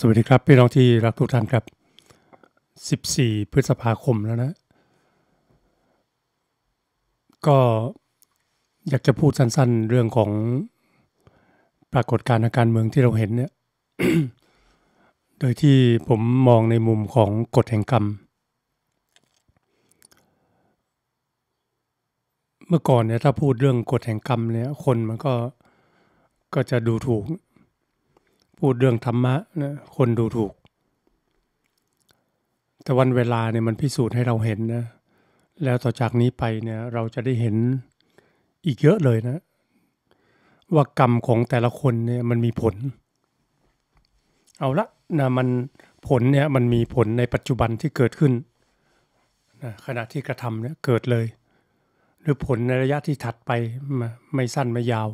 สวัสดีครับ พี่น้องที่รักทุกท่านครับ 14 พฤษภาคมแล้วนะ ก็อยากจะพูดสั้นๆ เรื่องของปรากฏการณ์การเมืองที่เราเห็นเนี่ย โดยที่ผมมองในมุมของกฎแห่งกรรม เมื่อก่อนเนี่ยถ้าพูดเรื่องกฎแห่งกรรมเนี่ยคนมันก็ก็จะดูถูกพูดเรื่องธรรมะนะคนดูถูก แต่วันเวลาเนี่ยมันพิสูจน์ให้เราเห็นนะแล้วต่อจากนี้ไปเนี่ยเราจะได้เห็นอีกเยอะเลยนะว่ากรรมของแต่ละคนเนี่ยมันมีผล เอาละนะมันผลเนี่ยมันมีผลในปัจจุบันที่เกิดขึ้นนะขณะที่กระทำเนี่ยเกิดเลย หรือผลในระยะที่ถัดไป ไม่สั้นไม่ยาว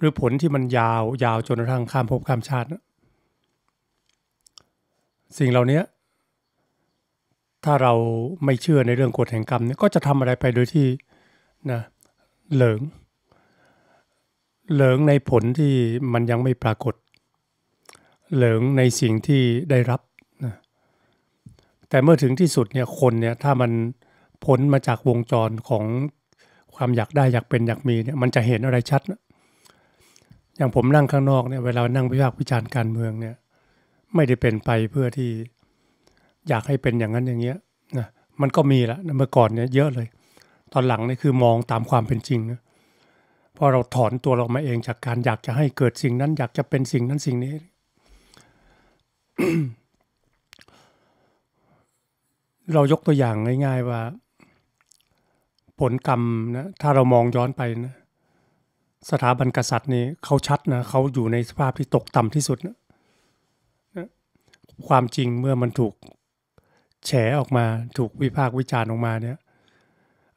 หรือผลที่มันยาวยาวจนกระทั่งข้ามภพข้ามชาติ สิ่งเหล่านี้ ถ้าเราไม่เชื่อในเรื่องกฎแห่งกรรมเนี่ยก็จะทำอะไรไปโดยที่นะเหลิงเหลิงในผลที่มันยังไม่ปรากฏเหลิงในสิ่งที่ได้รับนะแต่เมื่อถึงที่สุดเนี่ยคนเนี่ยถ้ามันพ้นมาจากวงจรของความอยากได้อยากเป็น อยากมีเนี่ยมันจะเห็นอะไรชัดนะอย่างผมนั่งข้างนอกเนี่ยเวลานั่งวิพากษ์วิจารณ์การเมือง เนี่ย ไม่ได้เป็นไปเพื่อที่อยากให้เป็นอย่างนั้นอย่างเงี้ยนะมันก็มีละเมื่อก่อนเนี่ยเยอะเลย ตอนหลังนี่คือมองตามความเป็นจริงนะพอเราถอนตัวเรามาเองจากการอยากจะให้เกิดสิ่งนั้นอยากจะเป็นสิ่งนั้นสิ่งนี้ เรายกตัวอย่างง่ายๆว่า ผลกรรมนะถ้าเรามองย้อนไปนะสถาบันกษัตริย์นี่เขาชัดนะเขาอยู่ในสภาพที่ตกต่ำที่สุดนะความจริงเมื่อมันถูกแฉออกมา ถูกวิพากษ์วิจารณ์ออกมาเนี่ย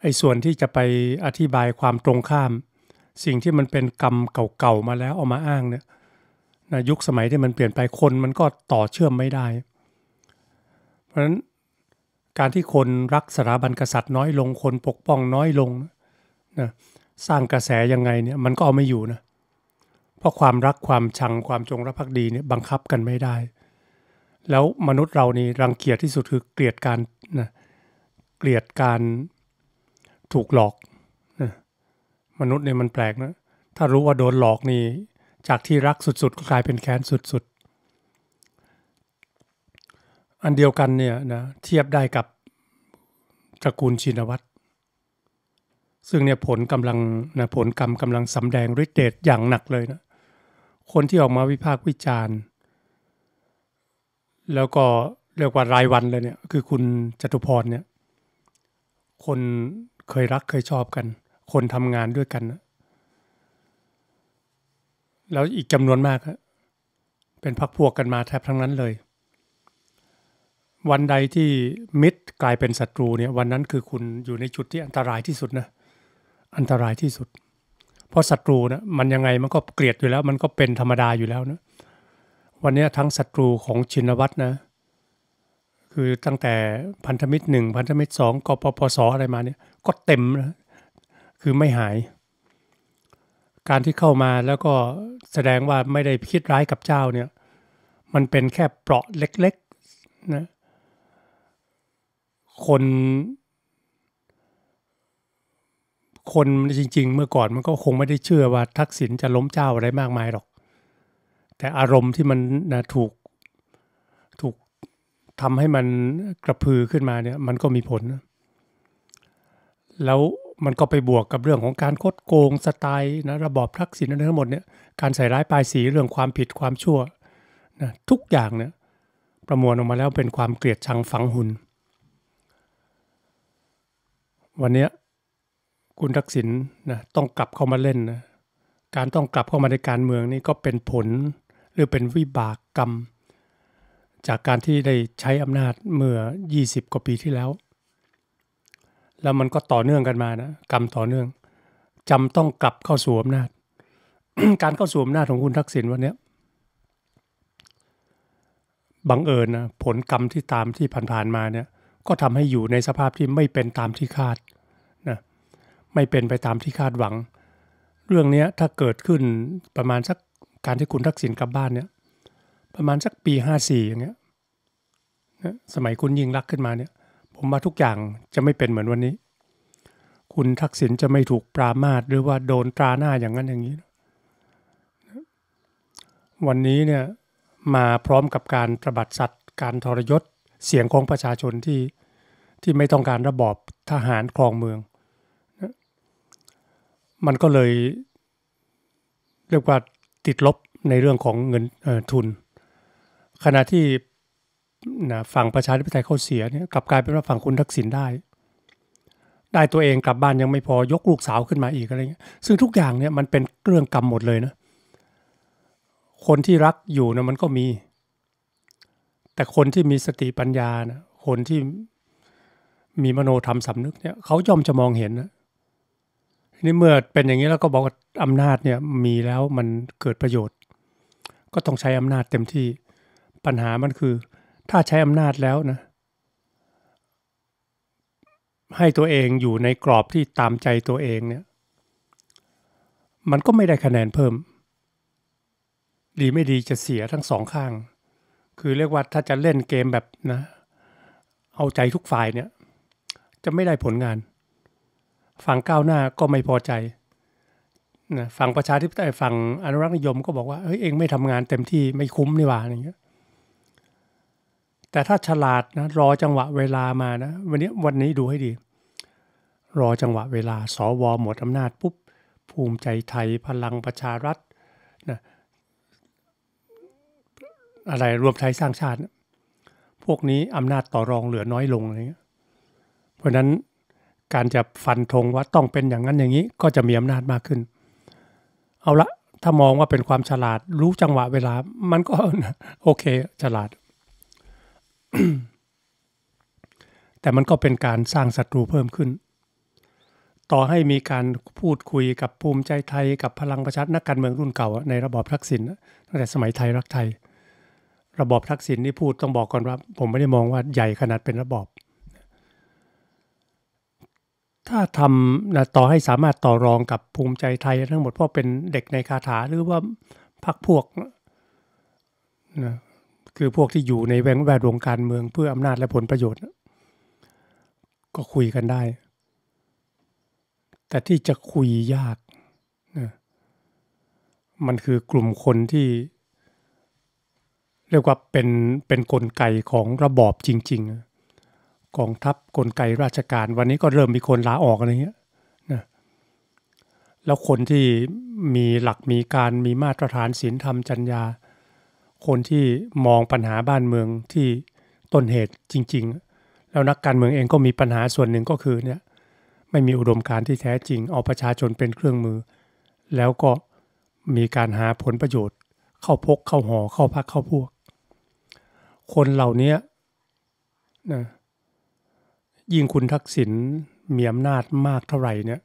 ไอ้ส่วนที่จะไปอธิบายความตรงข้าม สิ่งที่มันเป็นกรรมเก่าๆมาแล้วเอามาอ้างเนี่ยนะยุคสมัยที่มันเปลี่ยนไปคนมันก็ต่อเชื่อมไม่ได้ เพราะฉะนั้นการที่คนรักสถาบันกษัตริย์น้อยลงคนปกป้องน้อยลงนะสร้างกระแสยังไงเนี่ยมันก็เอาไม่อยู่นะเพราะความรักความชังความจงรักภักดีเนี่ยบังคับกันไม่ได้ แล้วมนุษย์เรานี่รังเกียจที่สุดคือ เกลียดการนะเกลียดการถูกหลอกนะมนุษย์เนี่ยมันแปลกนะถ้ารู้ว่าโดนหลอกนี่จากที่รักสุดๆ ก็กลายเป็นแค้นสุดๆ อันเดียวกันเนี่ยนะเทียบได้กับตระกูลชินวัตรซึ่งเนี่ยผลกำลังนะผลกรรมกำลังสำแดงฤทธิเดชอย่างหนักเลยนะคนที่ออกมาวิพากษ์วิจารณ์ แล้วก็เรียกว่ารายวันเลยเนี่ย คือคุณจตุพรเนี่ย คนเคยรักเคยชอบกัน คนทำงานด้วยกันนะแล้วอีกจำนวนมากเป็นพักพวกกันมาแทบทั้งนั้นเลย วันใดที่มิตร กลายเป็นศัตรูเนี่ยวันนั้นคือคุณอยู่ในจุดที่อันตรายที่สุดนะเอันตรายที่สุด เพราะศัตรูนะมันยังไงมันก็เกลียดอยู่แล้ว มันก็เป็นธรรมดาอยู่แล้วนะวันนี้ทั้งศัตรูของชินวัตรนะคือตั้งแต่พันธมิตรหนึ่งพันธมิตรสองกปปสออะไรมาเนี่ยก็เต็มนะคือไม่หาย การที่เข้ามาแล้วก็แสดงว่าไม่ได้คิดร้ายกับเจ้าเนี่ยมันเป็นแค่เปราะเล็กๆนะคนคนจริงๆเมื่อก่อนมันก็คงไม่ได้เชื่อว่าทักษิณจะล้มเจ้าอะไรมากมายหรอก แต่อารมณ์ที่มันนะถูกถูกทำให้มันกระพือขึ้นมาเนี่ยมันก็มีผลแล้วมันก็ไปบวกกับเรื่องของการโคดโกงสไตล์นะระบอบทักษิณอะไรทั้งหมดเนี่ยการใส่ร้ายปลายสีเรื่องความผิดความชั่วนะทุกอย่างเนี่ยประมวลออกมาแล้วเป็นความเกลียดชังฝังหุนวันนี้คุณทักษิณนะต้องกลับเข้ามาเล่นนะการต้องกลับเข้ามาในการเมืองนี่ก็เป็นผลหรือเป็นวิบากกรรมจากการที่ได้ใช้อำนาจเมื่อ 20กว่าปีที่แล้ว แล้วมันก็ต่อเนื่องกันมานะกรรมต่อเนื่องจำต้องกลับเข้าสู่อำนาจ การเข้าสู่อำนาจของคุณทักษิณวันนี้บังเอิญนะผลกรรมที่ตามที่ผ่านๆมาเนี่ยก็ทำให้อยู่ในสภาพที่ไม่เป็นตามที่คาดไม่เป็นไปตามที่คาดหวัง เรื่องนี้ถ้าเกิดขึ้นประมาณสักการที่คุณทักษิณกลับบ้านเนี่ยประมาณสักปีห้าสี่อย่างเงี้ยสมัยคุณยิ่งรักขึ้นมาเนี่ยผมว่าทุกอย่างจะไม่เป็นเหมือนวันนี้ คุณทักษิณจะไม่ถูกปรามาสหรือว่าโดนตราหน้าอย่างนั้นอย่างนี้วันนี้เนี่ยมาพร้อมกับการประบัดสัตว์ การทรยศ เสียงของประชาชนที่ที่ไม่ต้องการระบอบทหารครองเมืองมันก็เลยเรียกว่าติดลบในเรื่องของเงินทุน ขณะที่ฝั่งประชาธิปไตยเขาเสียเนี่ยกลับกลายเป็นว่าฝั่งคุณทักษิณได้ ได้ตัวเองกลับบ้านยังไม่พอยกลูกสาวขึ้นมาอีกอะไรเงี้ยซึ่งทุกอย่างเนี่ยมันเป็นเรื่องกรรมหมดเลยนะคนที่รักอยู่นะมันก็มี แต่คนที่มีสติปัญญานะคนที่มีมโนธรรมสำนึกเนี่ยเขาย่อมจะมองเห็นนะนี่เมื่อเป็นอย่างนี้แล้วก็บอกว่าอำนาจเนี่ยมีแล้วมันเกิดประโยชน์ ก็ต้องใช้อำนาจเต็มที่ปัญหามันคือ ถ้าใช้อำนาจแล้วนะให้ตัวเองอยู่ในกรอบที่ตามใจตัวเองเนี่ยมันก็ไม่ได้คะแนนเพิ่มดีไม่ดีจะเสียทั้งสองข้าง คือเรียกว่าถ้าจะเล่นเกมแบบนะเอาใจทุกฝ่ายเนี่ยจะไม่ได้ผลงานฝั่งก้าวหน้าก็ไม่พอใจนะฝั่งประชาธิปไตยฝั่งอนุรักษนิยมก็บอกว่า เฮ้ย เองไม่ทำงานเต็มที่ไม่คุ้มนี่หว่าอย่างเงี้ยแต่ถ้าฉลาดนะรอจังหวะเวลามานะ วันนี้วันนี้ดูให้ดี รอจังหวะเวลา สอวอหมดอำนาจปุ๊บ ภูมิใจไทย พลังประชารัฐนะอะไรรวมไทยสร้างชาติ พวกนี้อำนาจต่อรองเหลือน้อยลงอะไรเงี้ยเพราะนั้นการจะฟันธงว่าต้องเป็นอย่างนั้นอย่างนี้ ก็จะมีอำนาจมากขึ้น เอาละ ถ้ามองว่าเป็นความฉลาดรู้จังหวะเวลา มันก็โอเคฉลาด แต่มันก็เป็นการสร้างศัตรูเพิ่มขึ้น ต่อให้มีการพูดคุยกับภูมิใจไทย กับพลังประชาชนักการเมืองรุ่นเก่าในระบอบทักษิณตั้งแต่สมัยไทยรักไทย ระบอบทักษิณนี่พูดต้องบอกก่อนว่า ผมไม่ได้มองว่าใหญ่ขนาดเป็นระบอบถ้าทำนะต่อให้สามารถต่อรองกับภูมิใจไทยทั้งหมดเพราะเป็นเด็กในคาถาหรือว่าพักพวกนะคือพวกที่อยู่ในแวงแวดวงการเมือง เพื่ออำนาจและผลประโยชน์ ก็คุยกันได้ แต่ที่จะคุยยากนะมันคือกลุ่มคนที่เรียกว่าเป็นเป็นนกลไกของระบอบจริงๆกองทัพกลไกราชการ วันนี้ก็เริ่มมีคนลาออกอะไรเงี้ยนะ แล้วคนที่มีหลักมีการมีมาตรฐานศีลธรรมจรรยา คนที่มองปัญหาบ้านเมืองที่ต้นเหตุจริง ๆ แล้วนักการเมืองเองก็มีปัญหาส่วนหนึ่งก็คือเนี่ย ไม่มีอุดมการที่แท้จริงเอาประชาชนเป็นเครื่องมือ แล้วก็มีการหาผลประโยชน์ เข้าพก เข้าหอเข้าพักเข้าพวก คนเหล่านี้นะยิ่งคุณทักษิณมีอำนาจมากเท่าไหร่เนี่ย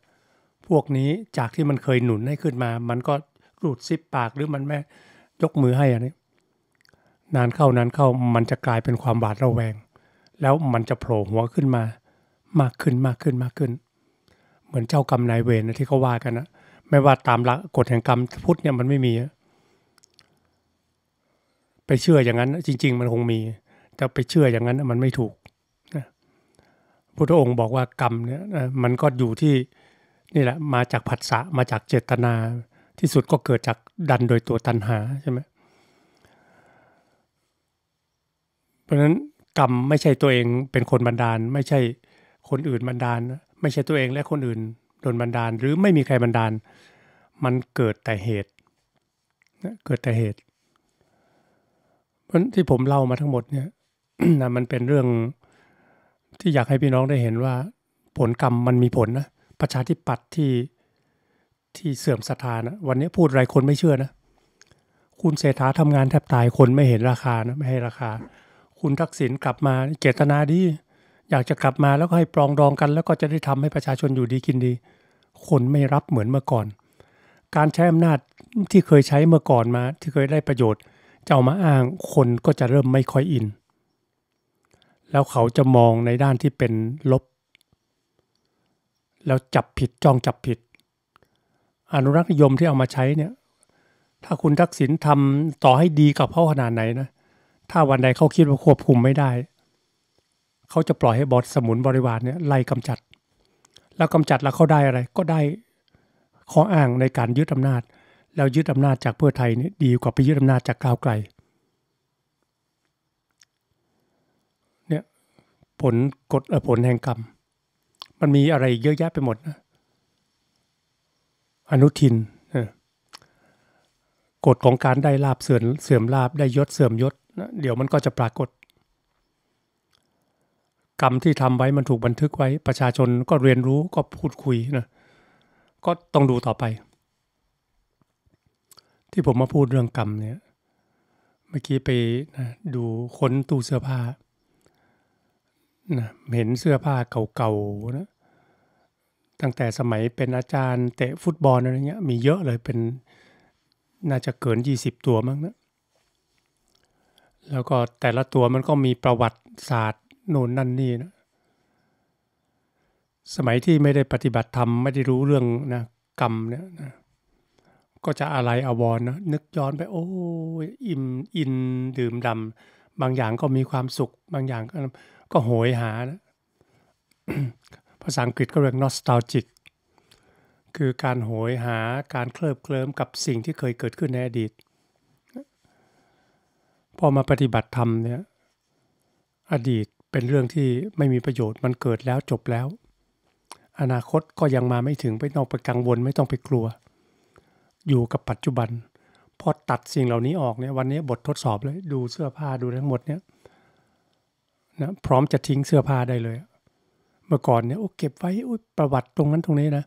พวกนี้จากที่มันเคยหนุนให้ขึ้นมา มันก็รูดซิปปากหรือมันแม่ยกมือให้อันนี้นานเข้านานเข้ามันจะกลายเป็นความบาดระแวง แล้วมันจะโผล่หัวขึ้นมามากขึ้นมากขึ้นมากขึ้น เหมือนเจ้ากรรมนายเวรนะที่เขาว่ากันนะไม่ว่าตามหลักกฎแห่งกรรมพุทธเนี่ยมันไม่มี ไปเชื่ออย่างนั้นจริง ๆ มันคงมี แต่ไปเชื่ออย่างนั้นมันไม่ถูกพุทธองค์บอกว่ากรรมเนี่ยมันก็อยู่ที่นี่แหละมาจากผัสสะมาจากเจตนา ที่สุดก็เกิดจากดันโดยตัวตัณหาใช่ไหมเพราะฉะนั้นกรรมไม่ใช่ตัวเองเป็นคนบันดาลไม่ใช่คนอื่นบันดาลไม่ใช่ตัวเองและคนอื่นโดนบันดาล หรือไม่มีใครบันดาล มันเกิดแต่เหตุเกิดแต่เหตุ เพราะที่ผมเล่ามาทั้งหมดเนี่ยนะมันเป็นเรื่องที่อยากให้พี่น้องได้เห็นว่าผลกรรมมันมีผลนะประชาธิปัตย์ที่ที่เสื่อมศรัทธานะวันนี้พูดไรคนไม่เชื่อนะคุณเศรษฐาทำงานแทบตายคนไม่เห็นราคานะไม่ให้ราคา คุณทักษิณกลับมาเจตนาดี อยากจะกลับมาแล้วก็ให้ปรองดองกัน แล้วก็จะได้ทำให้ประชาชนอยู่ดีกินดี คนไม่รับเหมือนเมื่อก่อน การใช้อำนาจที่เคยใช้เมื่อก่อนมาที่เคยได้ประโยชน์จะเอามาอ้าง คนก็จะเริ่มไม่ค่อยอินแล้วเขาจะมองในด้านที่เป็นลบ แล้วจับผิดจ้องจับผิด อนุรักษ์นิยมที่เอามาใช้เนี่ย ถ้าคุณทักษิณทำต่อให้ดีกับเขาขนาดไหนนะ ถ้าวันใดเขาคิดว่าควบคุมไม่ได้ เขาจะปล่อยให้บอสสมุนบริวารเนี่ยไล่กำจัด แล้วกำจัดแล้วเขาได้อะไร ก็ได้ข้ออ้างในการยึดอำนาจ แล้วยึดอำนาจจากเพื่อไทยนี่ดีกว่าไปยึดอำนาจจากก้าวไกลผลกฎผลแห่งกรรม มันมีอะไรเยอะแยะไปหมดนะอนุทิน กฎของการได้ลาบเสื่อมเสื่อมลาบได้ยศเสื่อมยศนะเดี๋ยวมันก็จะปรากฏ กรรมที่ทำไว้มันถูกบันทึกไว้ ประชาชนก็เรียนรู้ก็พูดคุยนะก็ต้องดูต่อไป ที่ผมมาพูดเรื่องกรรมเนี่ยเมื่อกี้ไปนะดูค้นตู้เสื้อผ้านะเห็นเสื้อผ้าเก่าๆนะ ตั้งแต่สมัยเป็นอาจารย์เตะฟุตบอลอะไรเงี้ยมีเยอะเลยเป็นน่าจะเกิน 20 ตัวมั้งนะแล้วก็แต่ละตัวมันก็มีประวัติศาสตร์โน่นนั่นนี่นะ สมัยที่ไม่ได้ปฏิบัติธรรม ไม่ได้รู้เรื่องนะกรรมเนี่ยนะ ก็จะอะไรอววรนะนึกย้อนไปโอ้อิ่มอินดื่มดำ บางอย่างก็มีความสุขบางอย่างก็ก็โหยหานะภาษาอังกฤษก็เรียก nostalgic คือการโหยหาการเคลิบเคลิ้มกับสิ่งที่เคยเกิดขึ้นในอดีต พอมาปฏิบัติธรรมเนี่ย อดีตเป็นเรื่องที่ไม่มีประโยชน์ มันเกิดแล้วจบแล้ว อนาคตก็ยังมาไม่ถึง ไม่ต้องไปกังวลไม่ต้องไปกลัว อยู่กับปัจจุบัน พอตัดสิ่งเหล่านี้ออกเนี่ย วันนี้บททดสอบเลย ดูเสื้อผ้าดูทั้งหมดเนี่ยนะพร้อมจะทิ้งเสื้อผ้าได้เลย เมื่อก่อนเนี่ยโอ้เก็บไว้โอ้ประวัติตรงนั้นตรงนี้นะ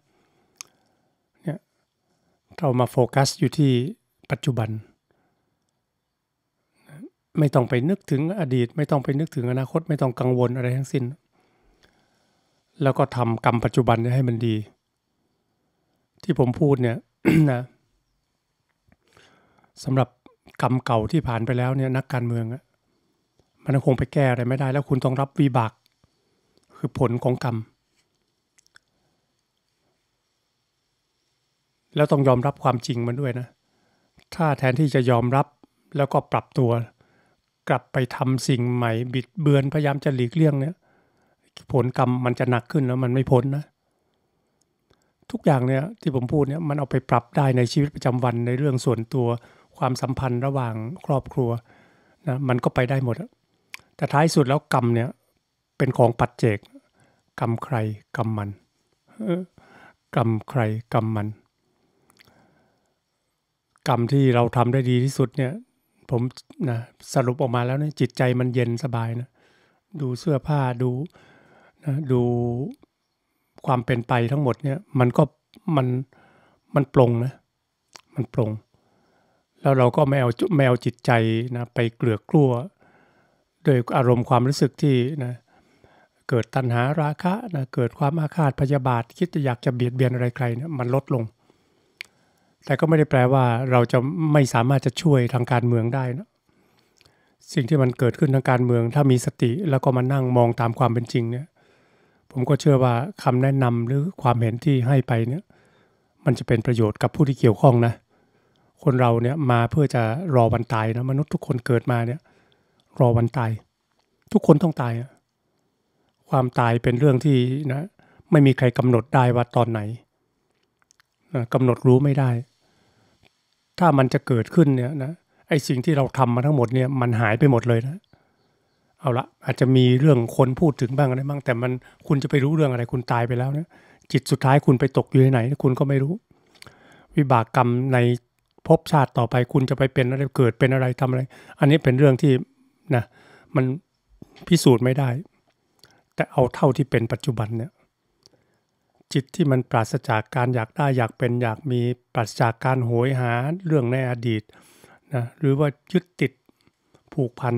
เนี่ยเรามาโฟกัสอยู่ที่ปัจจุบัน ไม่ต้องไปนึกถึงอดีตไม่ต้องไปนึกถึงอนาคตไม่ต้องกังวลอะไรทั้งสิ้น แล้วก็ทำกรรมปัจจุบันให้มันดี ที่ผมพูดเนี่ยนะสำหรับกรรมเก่าที่ผ่านไปแล้วเนี่ย นักการเมืองอะมันคงไปแก้อะไรไม่ได้ แล้วคุณต้องรับวิบาก คือผลของกรรม แล้วต้องยอมรับความจริงมันด้วยนะ ถ้าแทนที่จะยอมรับแล้วก็ปรับตัว กลับไปทำสิ่งใหม่ บิดเบือนพยายามจะหลีกเลี่ยงเนี่ย ผลกรรมมันจะหนักขึ้นแล้วมันไม่พ้นนะ ทุกอย่างเนี่ยที่ผมพูดเนี่ยมันเอาไปปรับได้ในชีวิตประจำวันในเรื่องส่วนตัวความสัมพันธ์ระหว่างครอบครัวนะ มันก็ไปได้หมดแต่ท้ายสุดแล้วกรรมเนี่ยเป็นของปัจเจก กรรมใครกรรมมัน กรรมใครกรรมมัน กรรมที่เราทำได้ดีที่สุดเนี่ย ผมนะสรุปออกมาแล้วเนี่ยจิตใจมันเย็นสบายนะดูเสื้อผ้าดูนะดูความเป็นไปทั้งหมดเนี่ย มันก็มันมันปรงนะมันปรงแล้วเราก็ไม่เอามวจิตใจนะไปเกลือกกลัวโดยอารมณ์ความรู้สึกที่นะเกิดตัณหาราคะนะเกิดความอาฆาตพยาบาทคิดจะอยากจะเบียดเบียนอะไรใครเนี่ยมันลดลง แต่ก็ไม่ได้แปลว่าเราจะไม่สามารถจะช่วยทางการเมืองได้นะสิ่งที่มันเกิดขึ้นทางการเมือง ถ้ามีสติแล้วก็มานั่งมองตามความเป็นจริงเนี่ยผมก็เชื่อว่าคำแนะนำหรือความเห็นที่ให้ไปเนี่ยมันจะเป็นประโยชน์กับผู้ที่เกี่ยวข้องนะคนเราเนี่ยมาเพื่อจะรอวันตายนะมนุษย์ทุกคนเกิดมาเนี่ยรอวันตาย ทุกคนต้องตาย ความตายเป็นเรื่องที่นะ ไม่มีใครกำหนดได้ว่าตอนไหนนะกำหนดรู้ไม่ได้ ถ้ามันจะเกิดขึ้นเนี่ยนะไอ้สิ่งที่เราทำมาทั้งหมดเนี่ยมันหายไปหมดเลยนะ เอาละอาจจะมีเรื่องคนพูดถึงบ้างอะไรบ้างแต่มันคุณจะไปรู้เรื่องอะไร คุณตายไปแล้วนะจิตสุดท้ายคุณไปตกอยู่ที่ไหน คุณก็ไม่รู้ วิบากกรรมในภพชาติต่อไปคุณจะไปเป็นอะไรเกิดเป็นอะไรทำอะไร อันนี้เป็นเรื่องที่นะมันพิสูจน์ไม่ได้ แต่เอาเท่าที่เป็นปัจจุบันเนี่ยจิตที่มันปราศจากการอยากได้อยากเป็นอยากมีปราศจากการโหยหาเรื่องในอดีตนะหรือว่ายึดติดผูกพัน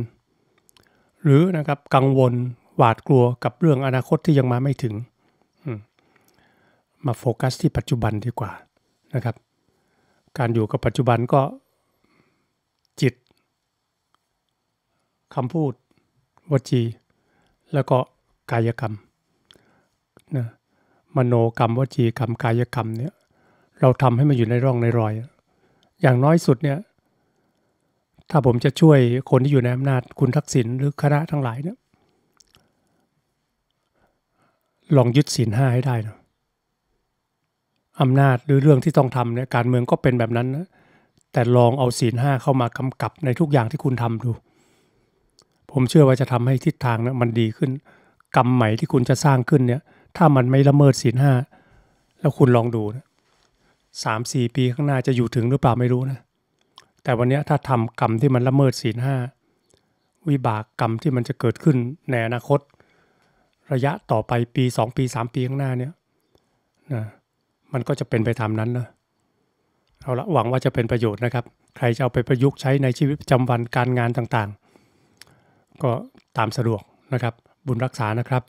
หรือนะครับกังวลหวาดกลัวกับเรื่องอนาคตที่ยังมาไม่ถึง มาโฟกัสที่ปัจจุบันดีกว่านะครับการอยู่กับปัจจุบันก็คำพูดวจี แล้วก็กายกรรมนะมโนกรรมวจีกรรมกายกรรมเนี่ยเราทำให้มันอยู่ในร่องในรอย อย่างน้อยสุดเนี่ยถ้าผมจะช่วยคนที่อยู่ในอำนาจคุณทักษิณหรือคณะทั้งหลายเนี่ยลองยึดศีลห้าให้ได้นะอำนาจหรือเรื่องที่ต้องทำเนี่ยการเมืองก็เป็นแบบนั้นนะแต่ลองเอาศีลห้าเข้ามากำกับในทุกอย่างที่คุณทำดูผมเชื่อว่าจะทำให้ทิศทางนะมันดีขึ้น กรรมใหม่ที่คุณจะสร้างขึ้นเนี่ยถ้ามันไม่ละเมิดศีลห้าแล้วคุณลองดูนะสามสี่ปีข้างหน้าจะอยู่ถึงหรือเปล่าไม่รู้นะแต่วันนี้ถ้าทำกรรมที่มันละเมิดศีลห้าวิบากกรรมที่มันจะเกิดขึ้นในอนาคต ระยะต่อไปปีสองปีสามปีข้างหน้าเนี่ยนะมันก็จะเป็นไปตามนั้นนะเอาละหวังว่าจะเป็นประโยชน์นะครับใครจะเอาไปประยุกต์ใช้ในชีวิตประจำวันการงานต่างก็ตามสะดวกนะครับ บุญรักษานะครับ